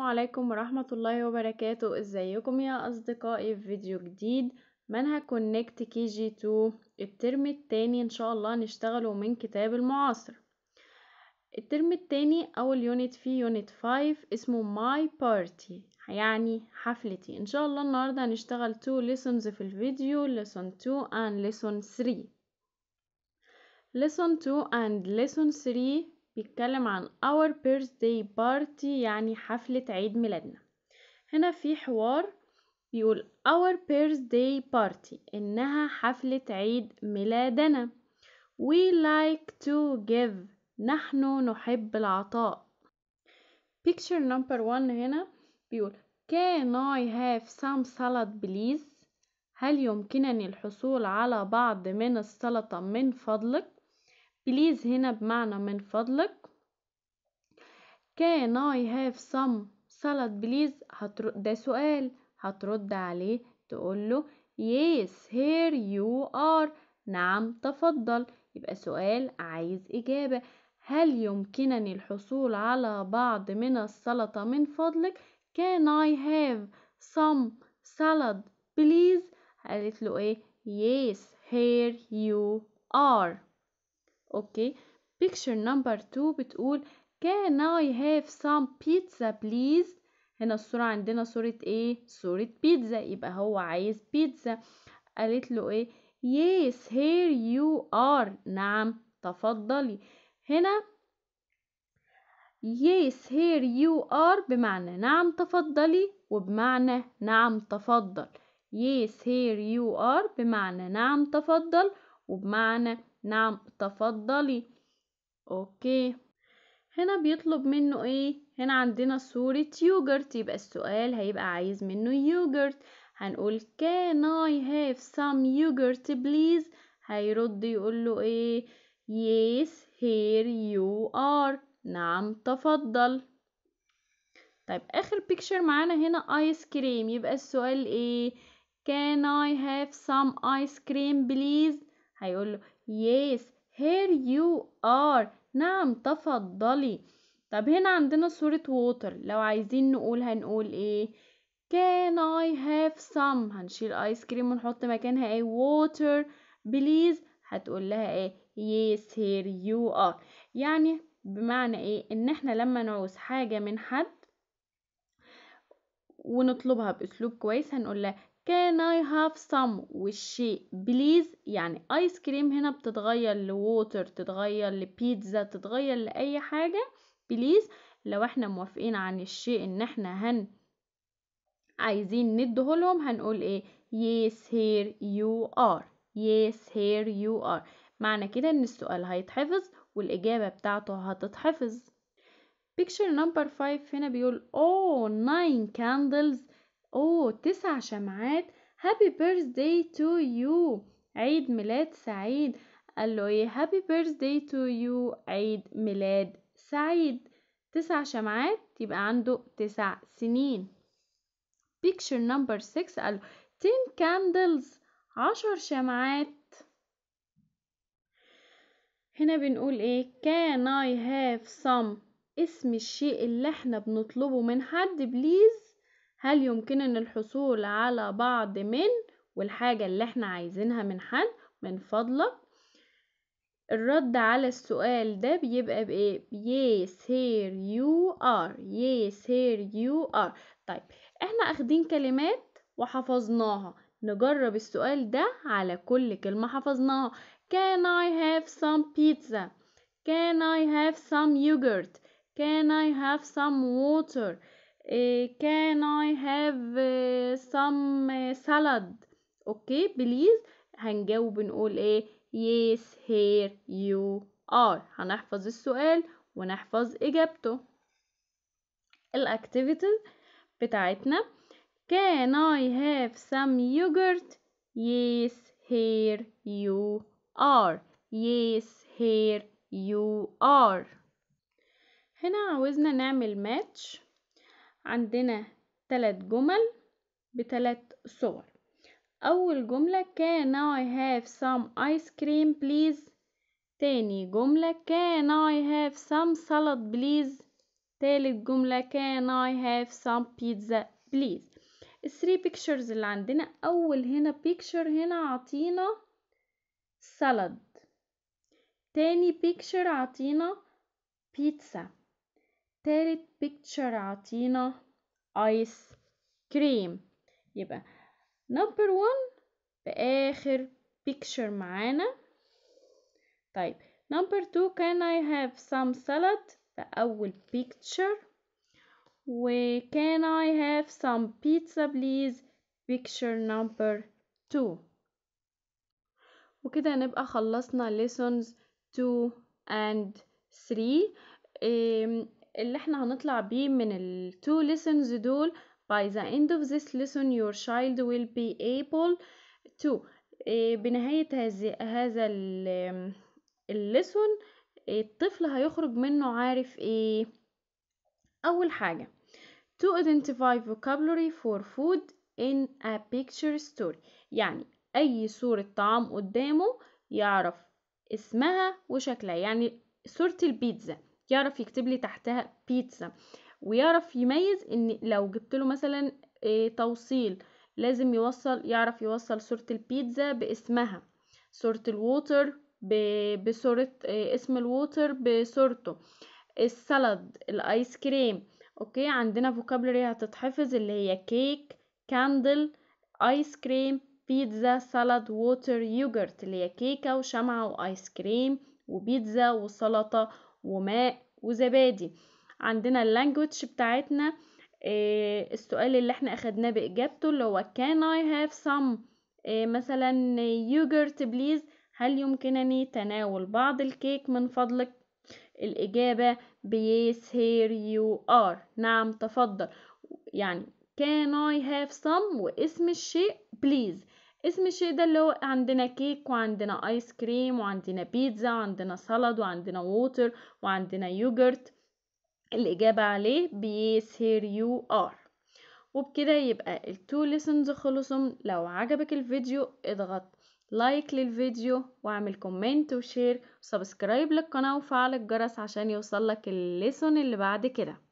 السلام عليكم ورحمة الله وبركاته ازيكم يا اصدقائي في فيديو جديد منهج كونكت كي جي 2 الترم التاني ان شاء الله نشتغله من كتاب المعاصر الترم التاني اول يونت فيه يونت 5 اسمه ماي بارتي يعني حفلتي ان شاء الله النهاردة هنشتغل 2 lessons في الفيديو lesson 2 and lesson 3 lesson 2 and lesson 3 بيتكلم عن our birthday party يعني حفلة عيد ميلادنا هنا في حوار بيقول our birthday party إنها حفلة عيد ميلادنا we like to give نحن نحب العطاء picture number one هنا بيقول can I have some salad please هل يمكنني الحصول على بعض من السلطة من فضلك بليز هنا بمعنى من فضلك can I have some salad please هترد ده سؤال هترد عليه تقول له yes here you are نعم تفضل يبقى سؤال عايز إجابة هل يمكنني الحصول على بعض من السلطة من فضلك can I have some salad please قالت له ايه yes here you are اوكي بيكتشر نمبر 2 بتقول كان اي هاف سام بيتزا بليز هنا الصورة عندنا صورة ايه صورة بيتزا يبقى هو عايز بيتزا قالت له ايه يس هير يو ار نعم تفضلي هنا يس هير يو ار بمعنى نعم تفضلي وبمعنى نعم تفضل يس هير يو ار بمعنى نعم تفضل وبمعنى نعم تفضلي اوكي هنا بيطلب منه ايه هنا عندنا صورة يوجرت يبقى السؤال هيبقى عايز منه يوجرت هنقول can I have some yogurt please هيرد يقول له ايه yes here you are نعم تفضل طيب اخر بيكتشر معانا هنا ايس كريم يبقى السؤال ايه can I have some ice cream please هيقول له yes here you are نعم تفضلي طب هنا عندنا صورة water لو عايزين نقول هنقول ايه can I have some هنشيل ايس كريم ونحط مكانها ايه water please هتقول لها ايه yes here you are يعني بمعنى ايه ان احنا لما نعوز حاجة من حد ونطلبها باسلوب كويس هنقول لها Can I have some والشيء بليز يعني ايس كريم هنا بتتغير لووتر تتغير لبيتزا تتغير لأي حاجة بليز لو احنا موافقين عن الشيء ان احنا هن عايزين ندهولهم هنقول ايه yes here you are yes here you are معنى كده ان السؤال هيتحفظ والاجابة بتاعته هتتحفظ picture number 5 هنا بيقول oh nine candles أوه تسع شمعات هابي بيرثداي تو يو عيد ميلاد سعيد قال له ايه هابي بيرثداي تو يو عيد ميلاد سعيد تسع شمعات يبقى عنده تسع سنين picture number 6 قال له 10 candles عشر شمعات هنا بنقول ايه can I have some اسم الشيء اللي احنا بنطلبه من حد بليز هل يمكننا الحصول على بعض من والحاجة اللي احنا عايزينها من حد من فضلك الرد على السؤال ده بيبقى بايه yes here you are yes here you are طيب احنا اخدين كلمات وحفظناها نجرب السؤال ده على كل كلمة حفظناها can I have some pizza can I have some yogurt can I have some water كان اي هاف سم salad اوكي بليز هنجاوب نقول ايه يس هير يو ار هنحفظ السؤال ونحفظ اجابته الاكتيفيتيز بتاعتنا can I have some yogurt yes here you are yes here you are هنا عاوزنا نعمل match عندنا تلات جمل بتلات صور أول جملة can I have some ice cream please تاني جملة can I have some salad please تالت جملة can I have some pizza please الثري بيكتشرز اللي عندنا أول هنا بيكتشر هنا عطينا salad تاني بيكتشر عطينا بيتزا it picture know, ice cream يبقى number one بآخر picture معانا طيب number two can I have some salad في أول picture Where can I have some pizza please picture number two وكده نبقى خلصنا lessons two and three اللي احنا هنطلع بيه من ال two lessons دول by the end of this lesson your child will be able to إيه، بنهاية هذا ال الليسون الطفل هيخرج منه عارف ايه أول حاجة to identify vocabulary for food in a picture story يعني أي صورة طعام قدامه يعرف اسمها وشكلها يعني صورة البيتزا يعرف يكتب لي تحتها بيتزا ويعرف يميز ان لو جبت له مثلا آه، توصيل لازم يوصل يعرف يوصل صورة البيتزا باسمها صورة الووتر بصورة آه، اسم الووتر بصورته السلد الايس كريم اوكي عندنا فوكابلري هتتحفظ اللي هي كيك كاندل ايس كريم بيتزا سلد ووتر يوجرت اللي هي كيكه وشمعه وايس كريم وبيتزا وسلطه وماء وزبادي عندنا اللانجوج بتاعتنا آه، السؤال اللي احنا اخدناه باجابته اللي هو can I have some آه، مثلا يوجرت بليز هل يمكنني تناول بعض الكيك من فضلك الإجابة yes here you are نعم تفضل يعني can I have some واسم الشيء please اسم الشيء ده اللي هو عندنا كيك وعندنا ايس كريم وعندنا بيتزا وعندنا سلطة وعندنا ووتر وعندنا يوجرت الإجابة عليه بيس هير يو ار وبكده يبقى التو ليسنز خلصوا لو عجبك الفيديو اضغط لايك للفيديو واعمل كومنت وشير وسبسكرايب للقناة وفعل الجرس عشان يوصلك الليسون اللي بعد كده